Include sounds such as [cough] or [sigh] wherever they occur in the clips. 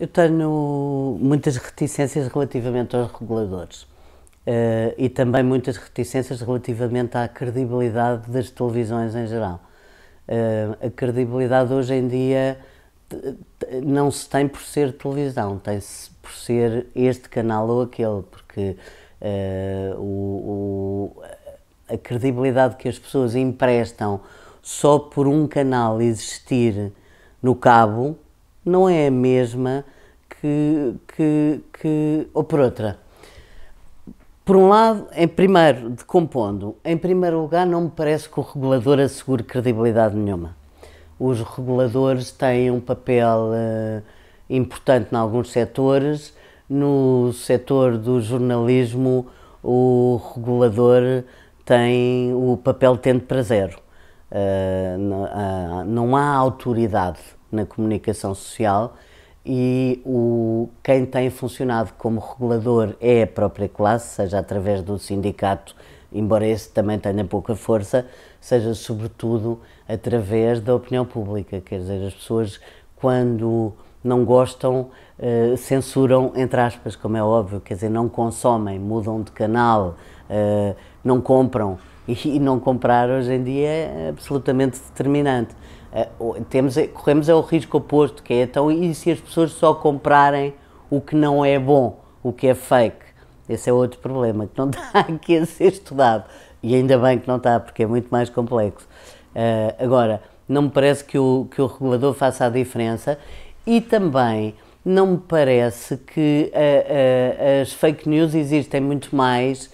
Eu tenho muitas reticências relativamente aos reguladores uh, e também muitas reticências relativamente à credibilidade das televisões em geral. Uh, a credibilidade hoje em dia não se tem por ser televisão, tem-se por ser este canal ou aquele, porque uh, o, o, a credibilidade que as pessoas emprestam só por um canal existir no cabo não é a mesma que, que, que ou por outra. Por um lado, em primeiro, decompondo, em primeiro lugar, não me parece que o regulador assegure credibilidade nenhuma. Os reguladores têm um papel uh, importante em alguns setores. No setor do jornalismo, o regulador tem o papel tendo para zero. Uh, não há autoridade na comunicação social e o, quem tem funcionado como regulador é a própria classe, seja através do sindicato, embora esse também tenha pouca força, seja sobretudo através da opinião pública, quer dizer, as pessoas quando não gostam, eh, censuram, entre aspas, como é óbvio, quer dizer, não consomem, mudam de canal, eh, não compram. E, [laughs] e não comprar hoje em dia é absolutamente determinante. É, temos, corremos é o risco oposto, que é então e se as pessoas só comprarem o que não é bom, o que é fake? Esse é outro problema que não [laughs] está aqui a ser estudado. E ainda bem que não está, porque é muito mais complexo. Uh, agora, não me parece que o, que o regulador faça a diferença e também não me parece que uh, uh, as fake news existem muito mais,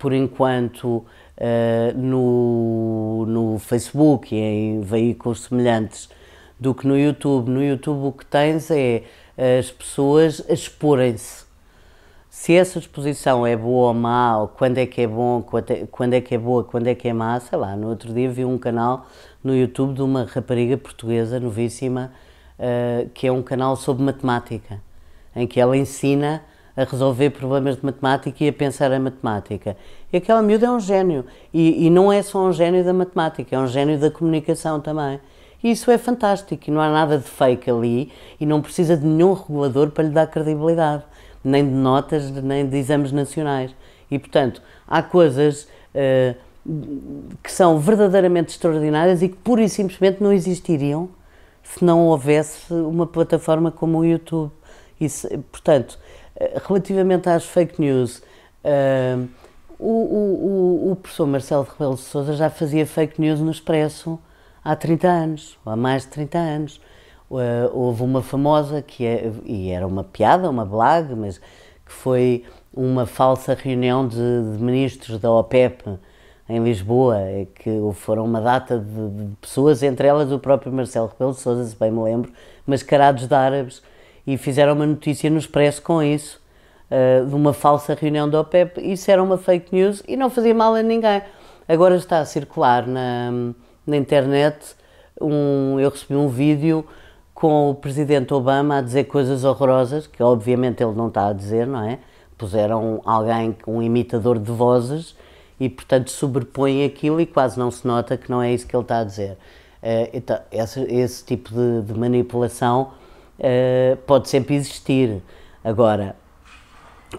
por enquanto, eh, no, no Facebook e em veículos semelhantes do que no YouTube. No YouTube o que tens é eh, as pessoas exporem-se. Se essa exposição é boa ou má, ou quando é que é bom, é, quando é que é boa, quando é que é má, sei lá. No outro dia vi um canal no YouTube de uma rapariga portuguesa novíssima, uh, que é um canal sobre matemática, em que ela ensina a resolver problemas de matemática e a pensar a matemática. E aquela miúda é um gênio. E, e, não é só um gênio da matemática, é um gênio da comunicação também. E isso é fantástico. E não há nada de fake ali e não precisa de nenhum regulador para lhe dar credibilidade, nem de notas, nem de exames nacionais. E, portanto, há coisas. Uh, que são verdadeiramente extraordinárias e que pura e simplesmente não existiriam se não houvesse uma plataforma como o YouTube. portanto, eh, relativamente às fake news, uh, o, o, o, o professor Marcelo Rebelo de Sousa já fazia fake news no Expresso há 30 anos, ou há mais de 30 anos. Eh, houve uma famosa, que é, e era uma piada, uma blague, mas que foi uma falsa reunião de, de ministros da OPEP em Lisboa, que foram uma data de, de, pessoas, entre elas o próprio Marcelo Rebelo de Sousa, se bem me lembro, mascarados de árabes, e fizeram uma notícia no Expresso com isso. Eh, de uma falsa reunião da OPEP, isso era uma fake news e não fazia mal a ninguém. Agora está a circular na, na internet, um, eu recebi um vídeo com o presidente Obama a dizer coisas horrorosas, que obviamente ele não está a dizer, não é? Puseram alguém, um imitador de vozes, e portanto sobrepõe aquilo e quase não se nota que não é isso que ele está a dizer. Eh, então, esse, esse tipo de, de manipulação uh, pode sempre existir. Agora,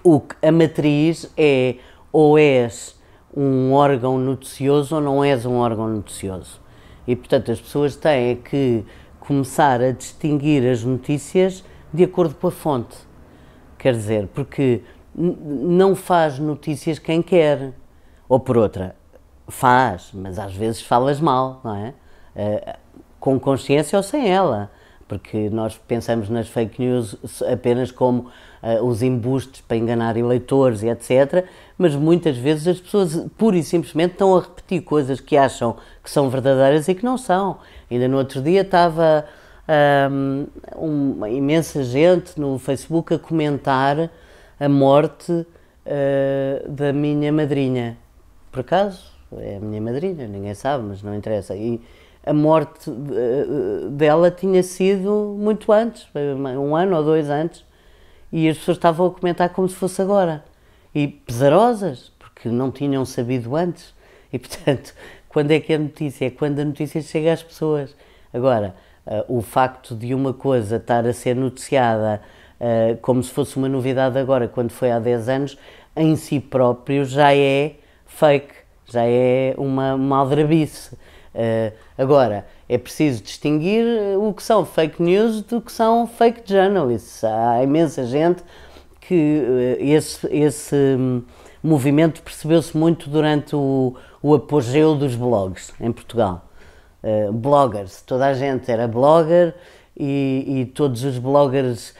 o, a matriz é ou és um órgão noticioso ou não és um órgão noticioso. E, portanto, as pessoas têm que começar a distinguir as notícias de acordo com a fonte. Quer dizer, porque não faz notícias quem quer. Ou por outra, faz, mas às vezes falas mal, não é? Uh, com consciência ou sem ela porque nós pensamos nas fake news apenas como uh, os embustes para enganar eleitores e etc. Mas muitas vezes as pessoas pura e simplesmente estão a repetir coisas que acham que são verdadeiras e que não são. Ainda no outro dia estava ehm, um, uma imensa gente no Facebook a comentar a morte uh, da minha madrinha. Por acaso, é a minha madrinha, ninguém sabe, mas não interessa. E, a morte eh, eh, dela tinha sido muito antes, um ano ou dois antes, e as pessoas estavam a comentar como se fosse agora. E pesarosas, porque não tinham sabido antes. E [laughs] portanto, quando é que é notícia? É quando a notícia chega às pessoas. Agora, eh, o facto de uma coisa estar a ser noticiada como se fosse uma novidade agora, quando foi há 10 anos, em si próprio já é fake, já é uma, maldrabice. Eh, agora, é preciso distinguir o que são fake news do que são fake journalists. Há imensa gente que eh, esse, esse hum, movimento percebeu-se muito durante o, o, apogeu dos blogs em Portugal. Uh, bloggers, toda a gente era blogger e, e todos os bloggers,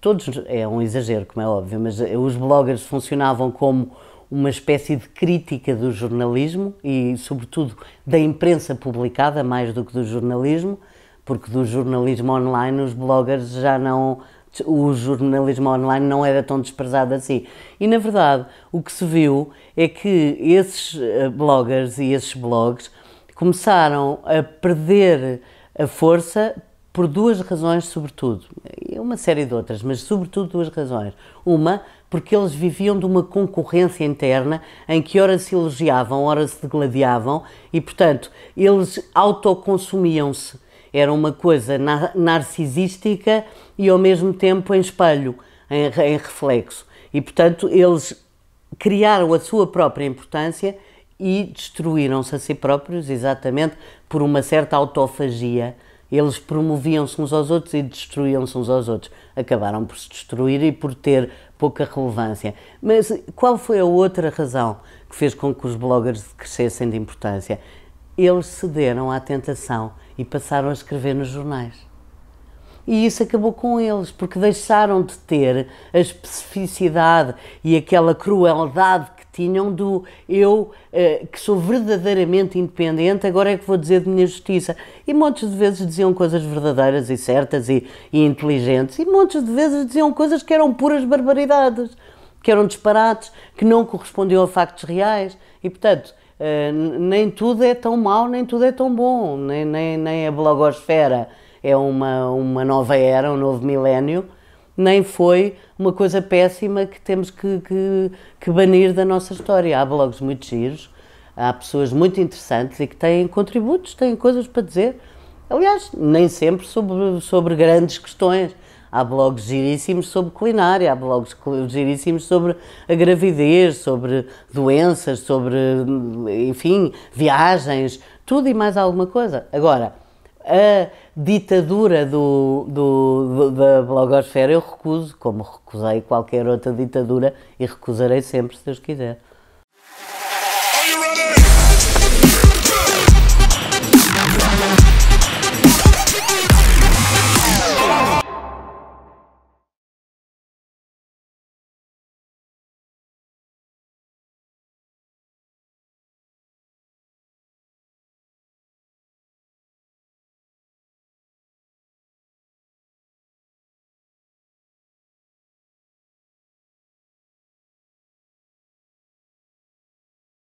todos, é um exagero como é óbvio, mas os bloggers funcionavam como uma espécie de crítica do jornalismo e, sobretudo, da imprensa publicada, mais do que do jornalismo, porque do jornalismo online os bloggers já não. O jornalismo online não era tão desprezado assim. E na verdade, o que se viu é que esses eh, bloggers e esses blogs começaram a perder a força por duas razões, sobretudo, uma série de outras, mas sobretudo duas razões. Uma, porque eles viviam de uma concorrência interna em que ora se elogiavam, ora se degladiavam e, portanto, eles autoconsumiam-se. Era uma coisa narcisística e, ao mesmo tempo, em espelho, em, em reflexo. E, portanto, eles criaram a sua própria importância e destruíram-se a si próprios, exatamente por uma certa autofagia eles promoviam-se uns aos outros e destruíam-se uns aos outros. Acabaram por se destruir e por ter pouca relevância. Mas qual foi a outra razão que fez com que os bloggers crescessem de importância? Eles cederam à tentação e passaram a escrever nos jornais. E isso acabou com eles, porque deixaram de ter a especificidade e aquela crueldade tinham do eu eh, que sou verdadeiramente independente, agora é que vou dizer de minha justiça. E montes de vezes diziam coisas verdadeiras e certas e, e inteligentes, e montes de vezes diziam coisas que eram puras barbaridades, que eram disparates, que não correspondiam a factos reais. E portanto, eh, nem tudo é tão mau, nem tudo é tão bom, nem, nem, nem a blogosfera é uma, uma nova era, um novo milénio nem foi uma coisa péssima que temos que, que, que, banir da nossa história. Há blogs muito giros, há pessoas muito interessantes e que têm contributos, têm coisas para dizer. Aliás, nem sempre sobre, sobre grandes questões. Há blogs giríssimos sobre culinária, há blogs giríssimos sobre a gravidez, sobre doenças, sobre, enfim, viagens, tudo e mais alguma coisa. Agora, a ditadura do, do, do, da blogosfera eu recuso, como recusei qualquer outra ditadura e recusarei sempre, se Deus quiser.